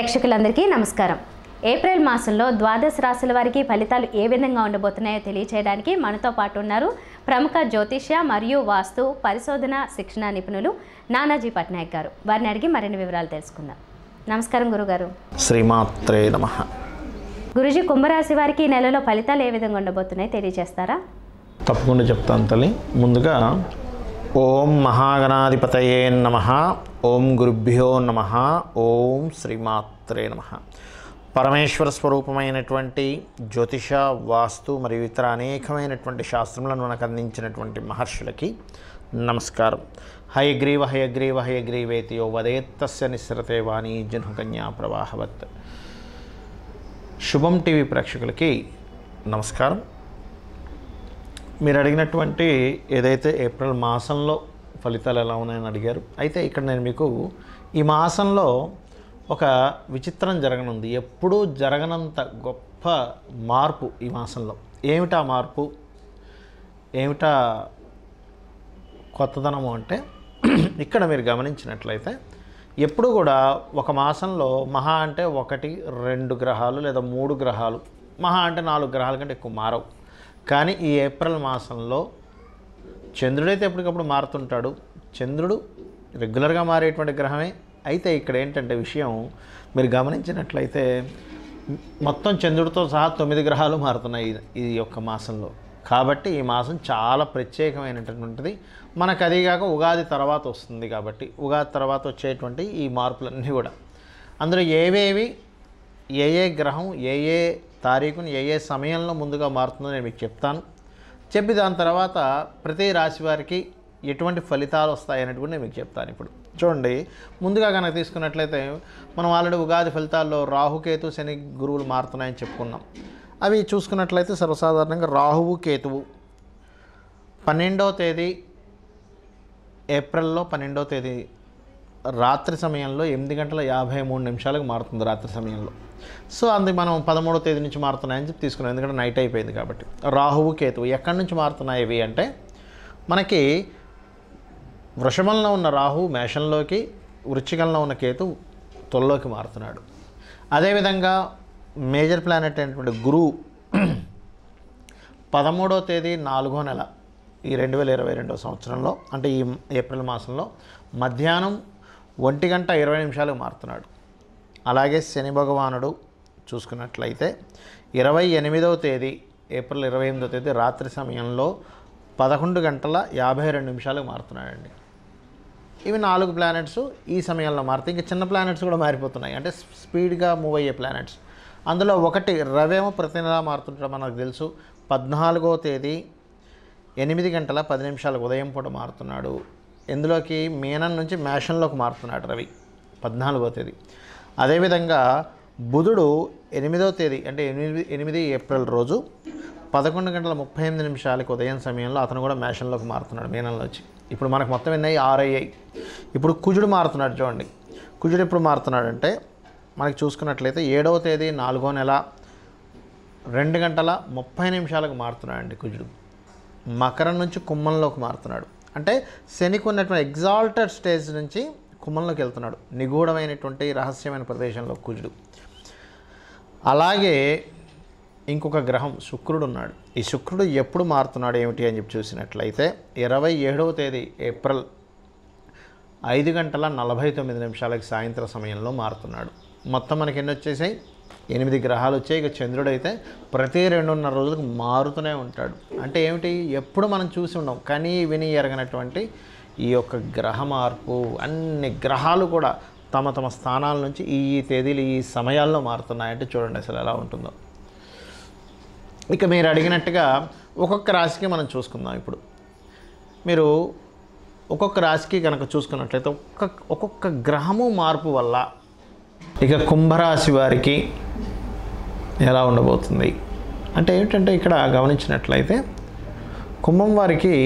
ప్రేక్షకులందరికీ నమస్కారం ఏప్రిల్ మాసంలో ద్వాదశ రాశుల వారికి ఫలితాలు ఏ విధంగా ఉండబోతున్నాయో తెలియచేయడానికి మనతో పాటు ఉన్నారు ప్రముఖ జ్యోతిష్య మరియు వాస్తు పరిశోధన శిక్షణ నిపుణులు నానాజీ పట్నాయక్ గారు వారిని అడిగి మరిన్ని వివరాలు తెలుసుకుందాం నమస్కారం గురుగారు శ్రీమాత్రే నమ గురుజీ కుంభరాశి వారికి ఈ నెలలో ఫలితాలు ఏ విధంగా ఉండబోతున్నాయో తెలియజేస్తారా తప్పకుండా చెప్తాను తల్లి ముందుగా ఓం మహాగణాధిపతయే నమ ఓం గురుభ్యో నమ ఓం శ్రీమాత్రే నమ పరమేశ్వర స్వరూపమైనటువంటి జ్యోతిష వాస్తు మరియు ఇతర అనేకమైనటువంటి శాస్త్రములను మనకు అందించినటువంటి మహర్షులకి నమస్కారం హయగ్రీవ హయగ్రీవ హయగ్రీవేతియో వదేత్తస్య నిశ్రతే వాణి కన్యా ప్రవాహవత్ శుభం టీవీ ప్రేక్షకులకి నమస్కారం మీరు అడిగినటువంటి ఏదైతే ఏప్రిల్ మాసంలో ఫలితాలు ఎలా ఉన్నాయని అడిగారు అయితే ఇక్కడ నేను మీకు ఈ మాసంలో ఒక విచిత్రం జరగనుంది ఎప్పుడూ జరగనంత గొప్ప మార్పు ఈ మాసంలో ఏమిటా మార్పు ఏమిటా కొత్తదనము అంటే ఇక్కడ మీరు గమనించినట్లయితే ఎప్పుడు కూడా ఒక మాసంలో మహా అంటే ఒకటి రెండు గ్రహాలు లేదా మూడు గ్రహాలు మహా అంటే నాలుగు గ్రహాల కంటే ఎక్కువ మారవు కానీ ఈ ఏప్రిల్ మాసంలో చంద్రుడైతే ఎప్పటికప్పుడు మారుతుంటాడు చంద్రుడు రెగ్యులర్గా మారేటువంటి గ్రహమే అయితే ఇక్కడ ఏంటంటే విషయం మీరు గమనించినట్లయితే మొత్తం చంద్రుడితో సహా తొమ్మిది గ్రహాలు మారుతున్నాయి ఈ యొక్క మాసంలో కాబట్టి ఈ మాసం చాలా ప్రత్యేకమైనటువంటిది మనకు కాక ఉగాది తర్వాత వస్తుంది కాబట్టి ఉగాది తర్వాత వచ్చేటువంటి ఈ మార్పులన్నీ కూడా అందులో ఏవేవి ఏ ఏ గ్రహం ఏ ఏ తారీఖును ఏ ఏ సమయంలో ముందుగా మారుతుందో నేను మీకు చెప్తాను చెప్పి దాని తర్వాత ప్రతి రాశి వారికి ఎటువంటి ఫలితాలు వస్తాయనేది కూడా నేను మీకు చెప్తాను ఇప్పుడు చూడండి ముందుగా కనుక తీసుకున్నట్లయితే మనం ఆల్రెడీ ఉగాది ఫలితాల్లో రాహుకేతు శని గురువులు మారుతున్నాయని చెప్పుకున్నాం అవి చూసుకున్నట్లయితే సర్వసాధారణంగా రాహువు కేతువు పన్నెండవ తేదీ ఏప్రిల్లో పన్నెండవ తేదీ రాత్రి సమయంలో ఎనిమిది గంటల యాభై మూడు నిమిషాలకు మారుతుంది రాత్రి సమయంలో సో అందుకు మనం పదమూడో తేదీ నుంచి మారుతున్నాయని చెప్పి తీసుకున్నాం ఎందుకంటే నైట్ అయిపోయింది కాబట్టి రాహువు కేతువు ఎక్కడి నుంచి మారుతున్నాయి ఇవి అంటే మనకి వృషభంలో ఉన్న రాహు మేషంలోకి వృచ్చికంలో ఉన్న కేతు తొల్లోకి మారుతున్నాడు అదేవిధంగా మేజర్ ప్లానెట్ అయినటువంటి గురువు పదమూడో తేదీ నాలుగో నెల ఈ రెండు వేల ఇరవై రెండో సంవత్సరంలో అంటే ఈ ఏప్రిల్ మాసంలో మధ్యాహ్నం ఒంటి గంట ఇరవై నిమిషాలు మారుతున్నాడు అలాగే శని భగవానుడు చూసుకున్నట్లయితే ఇరవై ఎనిమిదవ తేదీ ఏప్రిల్ ఇరవై ఎనిమిదవ తేదీ రాత్రి సమయంలో పదకొండు గంటల యాభై రెండు నిమిషాలు మారుతున్నాడండి ఇవి నాలుగు ప్లానెట్స్ ఈ సమయంలో మారుతాయి ఇంకా చిన్న ప్లానెట్స్ కూడా మారిపోతున్నాయి అంటే స్పీడ్గా మూవ్ అయ్యే ప్లానెట్స్ అందులో ఒకటి రవేమో ప్రతి నెల మారుతుంటాం మనకు తెలుసు పద్నాలుగో తేదీ ఎనిమిది గంటల పది నిమిషాలు ఉదయం పూట మారుతున్నాడు ఇందులోకి మీనం నుంచి మేషంలోకి మారుతున్నాడు రవి పద్నాలుగో తేదీ అదేవిధంగా బుధుడు ఎనిమిదో తేదీ అంటే ఎనిమిది ఎనిమిది ఏప్రిల్ రోజు పదకొండు గంటల ముప్పై ఎనిమిది నిమిషాలకి ఉదయం సమయంలో అతను కూడా మేషంలోకి మారుతున్నాడు మీనంలో వచ్చి ఇప్పుడు మనకు మొత్తం ఎన్నయ్యి అయ్యాయి ఇప్పుడు కుజుడు మారుతున్నాడు చూడండి కుజుడు ఎప్పుడు మారుతున్నాడంటే మనకి చూసుకున్నట్లయితే ఏడవ తేదీ నాలుగో నెల రెండు గంటల ముప్పై నిమిషాలకు మారుతున్నాడండి కుజుడు మకరం నుంచి కుమ్మంలోకి మారుతున్నాడు అంటే శనికి ఉన్నటువంటి ఎగ్జాల్టెడ్ స్టేజ్ నుంచి కుమంలోకి వెళ్తున్నాడు నిగూఢమైనటువంటి రహస్యమైన ప్రదేశంలో కుజుడు అలాగే ఇంకొక గ్రహం శుక్రుడు ఉన్నాడు ఈ శుక్రుడు ఎప్పుడు మారుతున్నాడు ఏమిటి అని చెప్పి చూసినట్లయితే ఇరవై ఏడవ తేదీ ఏప్రిల్ ఐదు గంటల నలభై తొమ్మిది నిమిషాలకి సాయంత్రం సమయంలో మారుతున్నాడు మొత్తం మనకి ఎన్ని వచ్చేసాయి ఎనిమిది గ్రహాలు వచ్చాయి ఇక చంద్రుడు అయితే ప్రతి రెండున్నర రోజులకు మారుతూనే ఉంటాడు అంటే ఏమిటి ఎప్పుడు మనం చూసి ఉండం కానీ విని ఎరగనటువంటి ఈ యొక్క గ్రహ మార్పు అన్ని గ్రహాలు కూడా తమ తమ స్థానాల నుంచి ఈ తేదీలు ఈ సమయాల్లో మారుతున్నాయంటే చూడండి అసలు ఎలా ఉంటుందో ఇక మీరు అడిగినట్టుగా ఒక్కొక్క రాశికి మనం చూసుకుందాం ఇప్పుడు మీరు ఒక్కొక్క రాశికి కనుక చూసుకున్నట్లయితే ఒక్క ఒక్కొక్క గ్రహము మార్పు వల్ల ఇక కుంభరాశి వారికి ఎలా ఉండబోతుంది అంటే ఏమిటంటే ఇక్కడ గమనించినట్లయితే కుంభం వారికి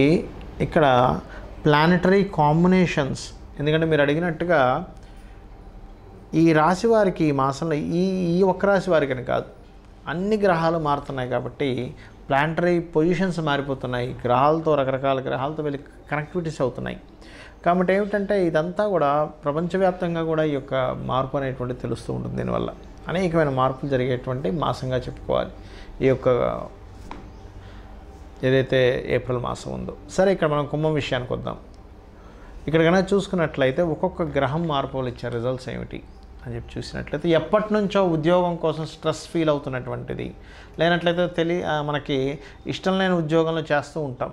ఇక్కడ ప్లానటరీ కాంబినేషన్స్ ఎందుకంటే మీరు అడిగినట్టుగా ఈ రాశి వారికి ఈ మాసంలో ఈ ఈ ఒక్క రాశి వారికని కాదు అన్ని గ్రహాలు మారుతున్నాయి కాబట్టి ప్లానటరీ పొజిషన్స్ మారిపోతున్నాయి గ్రహాలతో రకరకాల గ్రహాలతో వెళ్ళి కనెక్టివిటీస్ అవుతున్నాయి కాబట్టి ఏమిటంటే ఇదంతా కూడా ప్రపంచవ్యాప్తంగా కూడా ఈ యొక్క మార్పు అనేటువంటి తెలుస్తూ ఉంటుంది దీనివల్ల అనేకమైన మార్పులు జరిగేటువంటి మాసంగా చెప్పుకోవాలి ఈ యొక్క ఏదైతే ఏప్రిల్ మాసం ఉందో సరే ఇక్కడ మనం కుంభం విషయానికి వద్దాం ఇక్కడ కనుక చూసుకున్నట్లయితే ఒక్కొక్క గ్రహం మార్పులు ఇచ్చే రిజల్ట్స్ ఏమిటి అని చెప్పి చూసినట్లయితే ఎప్పటి నుంచో ఉద్యోగం కోసం స్ట్రెస్ ఫీల్ అవుతున్నటువంటిది లేనట్లయితే తెలియ మనకి ఇష్టం లేని ఉద్యోగంలో చేస్తూ ఉంటాం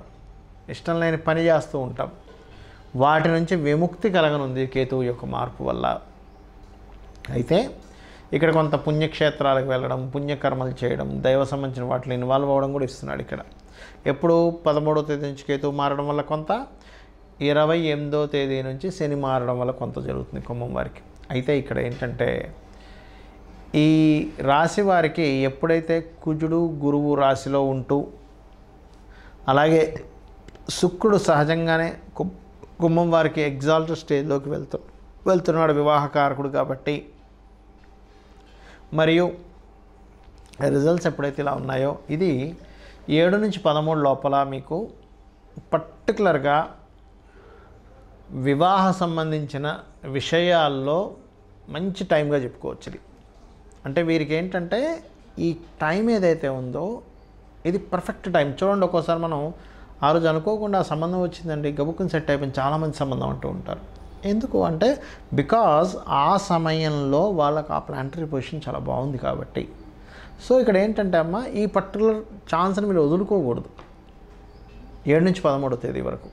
ఇష్టం లేని పని చేస్తూ ఉంటాం వాటి నుంచి విముక్తి కలగనుంది కేతువు యొక్క మార్పు వల్ల అయితే ఇక్కడ కొంత పుణ్యక్షేత్రాలకు వెళ్ళడం పుణ్యకర్మలు చేయడం దైవ సంబంధించిన వాటిలో ఇన్వాల్వ్ అవ్వడం కూడా ఇస్తున్నాడు ఇక్కడ ఎప్పుడు పదమూడో తేదీ నుంచి కేతువు మారడం వల్ల కొంత ఇరవై ఎనిమిదో తేదీ నుంచి శని మారడం వల్ల కొంత జరుగుతుంది కుంభం వారికి అయితే ఇక్కడ ఏంటంటే ఈ రాశి వారికి ఎప్పుడైతే కుజుడు గురువు రాశిలో ఉంటూ అలాగే శుక్రుడు సహజంగానే గుమ్మం వారికి ఎగ్జాల్ట్ స్టేజ్లోకి వెళ్తు వెళ్తున్నాడు వివాహకారకుడు కాబట్టి మరియు రిజల్ట్స్ ఎప్పుడైతే ఇలా ఉన్నాయో ఇది ఏడు నుంచి పదమూడు లోపల మీకు పర్టికులర్గా వివాహ సంబంధించిన విషయాల్లో మంచి టైంగా చెప్పుకోవచ్చు ఇది అంటే వీరికి ఏంటంటే ఈ టైం ఏదైతే ఉందో ఇది పర్ఫెక్ట్ టైం చూడండి ఒక్కోసారి మనం ఆ రోజు అనుకోకుండా సంబంధం వచ్చిందండి గబుక్కుని సెట్ అయిపోయింది చాలామంది సంబంధం అంటూ ఉంటారు ఎందుకు అంటే బికాజ్ ఆ సమయంలో వాళ్ళకి ఆ ప్లాంటరీ పొజిషన్ చాలా బాగుంది కాబట్టి సో ఇక్కడ ఏంటంటే అమ్మ ఈ పర్టికులర్ ఛాన్స్ని మీరు వదులుకోకూడదు ఏడు నుంచి పదమూడో తేదీ వరకు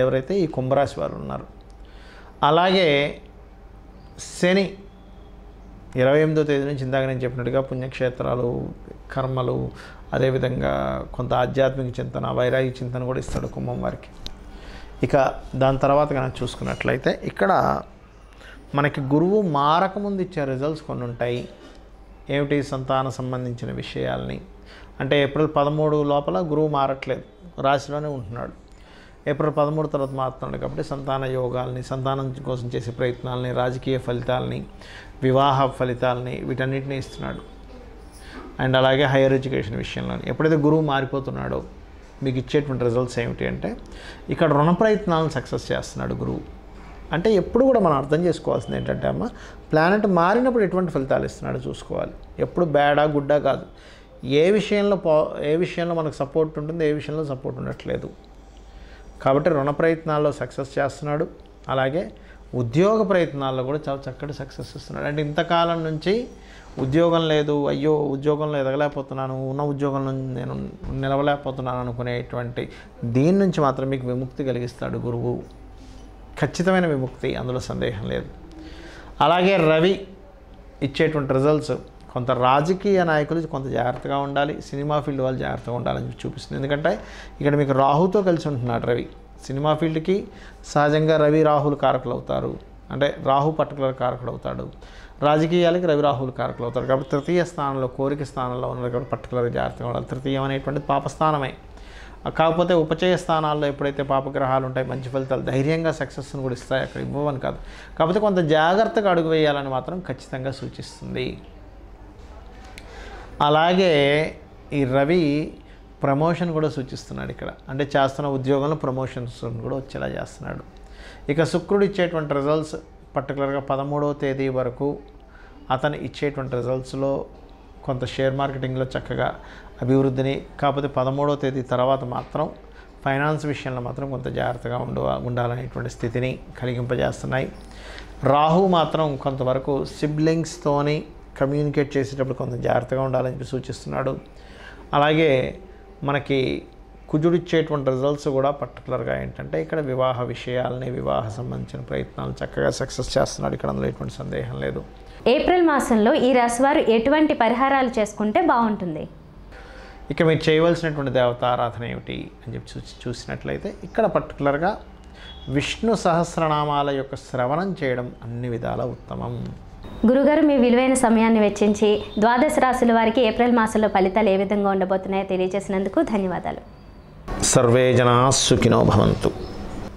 ఎవరైతే ఈ కుంభరాశి వారు ఉన్నారు అలాగే శని ఇరవై ఎనిమిదో తేదీ నుంచి ఇందాక నేను చెప్పినట్టుగా పుణ్యక్షేత్రాలు కర్మలు అదేవిధంగా కొంత ఆధ్యాత్మిక చింతన వైరాగ్య చింతన కూడా ఇస్తాడు కుంభం వారికి ఇక దాని తర్వాత కనుక చూసుకున్నట్లయితే ఇక్కడ మనకి గురువు మారకముందు ఇచ్చే రిజల్ట్స్ కొన్ని ఉంటాయి ఏమిటి సంతాన సంబంధించిన విషయాల్ని అంటే ఏప్రిల్ పదమూడు లోపల గురువు మారట్లేదు రాశిలోనే ఉంటున్నాడు ఏప్రిల్ పదమూడు తర్వాత మారుతున్నాడు కాబట్టి సంతాన యోగాల్ని సంతానం కోసం చేసే ప్రయత్నాలని రాజకీయ ఫలితాలని వివాహ ఫలితాలని వీటన్నిటిని ఇస్తున్నాడు అండ్ అలాగే హైయర్ ఎడ్యుకేషన్ విషయంలో ఎప్పుడైతే గురువు మారిపోతున్నాడో మీకు ఇచ్చేటువంటి రిజల్ట్స్ ఏమిటి అంటే ఇక్కడ రుణ ప్రయత్నాలను సక్సెస్ చేస్తున్నాడు గురువు అంటే ఎప్పుడు కూడా మనం అర్థం చేసుకోవాల్సింది ఏంటంటే అమ్మ ప్లానెట్ మారినప్పుడు ఎటువంటి ఫలితాలు ఇస్తున్నాడో చూసుకోవాలి ఎప్పుడు బ్యాడా గుడ్డా కాదు ఏ విషయంలో పో ఏ విషయంలో మనకు సపోర్ట్ ఉంటుంది ఏ విషయంలో సపోర్ట్ ఉండట్లేదు కాబట్టి రుణ ప్రయత్నాల్లో సక్సెస్ చేస్తున్నాడు అలాగే ఉద్యోగ ప్రయత్నాల్లో కూడా చాలా చక్కటి సక్సెస్ ఇస్తున్నాడు అంటే ఇంతకాలం నుంచి ఉద్యోగం లేదు అయ్యో ఉద్యోగంలో ఎదగలేకపోతున్నాను ఉన్న ఉద్యోగంలో నేను నిలవలేకపోతున్నాను అనుకునేటువంటి దీని నుంచి మాత్రం మీకు విముక్తి కలిగిస్తాడు గురువు ఖచ్చితమైన విముక్తి అందులో సందేహం లేదు అలాగే రవి ఇచ్చేటువంటి రిజల్ట్స్ కొంత రాజకీయ నాయకులు కొంత జాగ్రత్తగా ఉండాలి సినిమా ఫీల్డ్ వాళ్ళు జాగ్రత్తగా ఉండాలని చూపిస్తుంది ఎందుకంటే ఇక్కడ మీకు రాహుతో కలిసి ఉంటున్నాడు రవి సినిమా ఫీల్డ్కి సహజంగా రవి రాహుల్ కారకులు అవుతారు అంటే రాహు పర్టికులర్ కారకుడు అవుతాడు రాజకీయాలకి రవి రాహుల్ కారకులు అవుతారు కాబట్టి తృతీయ స్థానంలో కోరిక స్థానంలో ఉన్నారు కాబట్టి పర్టికులర్ జాగ్రత్తగా ఉండాలి తృతీయం అనేటువంటి పాపస్థానమే కాకపోతే ఉపచయ స్థానాల్లో ఎప్పుడైతే పాపగ్రహాలు ఉంటాయి మంచి ఫలితాలు ధైర్యంగా సక్సెస్ను కూడా ఇస్తాయి అక్కడ ఇవ్వవని కాదు కాకపోతే కొంత జాగ్రత్తగా అడుగు వేయాలని మాత్రం ఖచ్చితంగా సూచిస్తుంది అలాగే ఈ రవి ప్రమోషన్ కూడా సూచిస్తున్నాడు ఇక్కడ అంటే చేస్తున్న ఉద్యోగంలో ప్రమోషన్స్ కూడా వచ్చేలా చేస్తున్నాడు ఇక శుక్రుడు ఇచ్చేటువంటి రిజల్ట్స్ పర్టికులర్గా పదమూడవ తేదీ వరకు అతను ఇచ్చేటువంటి రిజల్ట్స్లో కొంత షేర్ మార్కెటింగ్లో చక్కగా అభివృద్ధిని కాకపోతే పదమూడవ తేదీ తర్వాత మాత్రం ఫైనాన్స్ విషయంలో మాత్రం కొంత జాగ్రత్తగా ఉండ ఉండాలనేటువంటి స్థితిని కలిగింపజేస్తున్నాయి రాహు మాత్రం కొంతవరకు సిబ్లింగ్స్తోని కమ్యూనికేట్ చేసేటప్పుడు కొంత జాగ్రత్తగా ఉండాలని సూచిస్తున్నాడు అలాగే మనకి కుజుడిచ్చేటువంటి రిజల్ట్స్ కూడా పర్టికులర్గా ఏంటంటే ఇక్కడ వివాహ విషయాలని వివాహ సంబంధించిన ప్రయత్నాలు చక్కగా సక్సెస్ చేస్తున్నాడు ఇక్కడ అందులో ఎటువంటి సందేహం లేదు ఏప్రిల్ మాసంలో ఈ రాశివారు ఎటువంటి పరిహారాలు చేసుకుంటే బాగుంటుంది ఇక మీరు చేయవలసినటువంటి దేవతారాధన ఏమిటి అని చెప్పి చూసి చూసినట్లయితే ఇక్కడ పర్టికులర్గా విష్ణు సహస్రనామాల యొక్క శ్రవణం చేయడం అన్ని విధాల ఉత్తమం గురుగారు మీ విలువైన సమయాన్ని వెచ్చించి ద్వాదశ రాశుల వారికి ఏప్రిల్ మాసంలో ఫలితాలు ఏ విధంగా ఉండబోతున్నాయో తెలియజేసినందుకు ధన్యవాదాలు సర్వే జనా భవంతు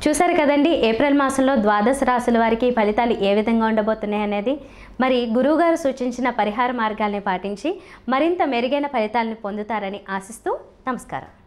చూశారు కదండి ఏప్రిల్ మాసంలో ద్వాదశ రాశుల వారికి ఫలితాలు ఏ విధంగా ఉండబోతున్నాయి అనేది మరి గురువుగారు సూచించిన పరిహార మార్గాల్ని పాటించి మరింత మెరుగైన ఫలితాలను పొందుతారని ఆశిస్తూ నమస్కారం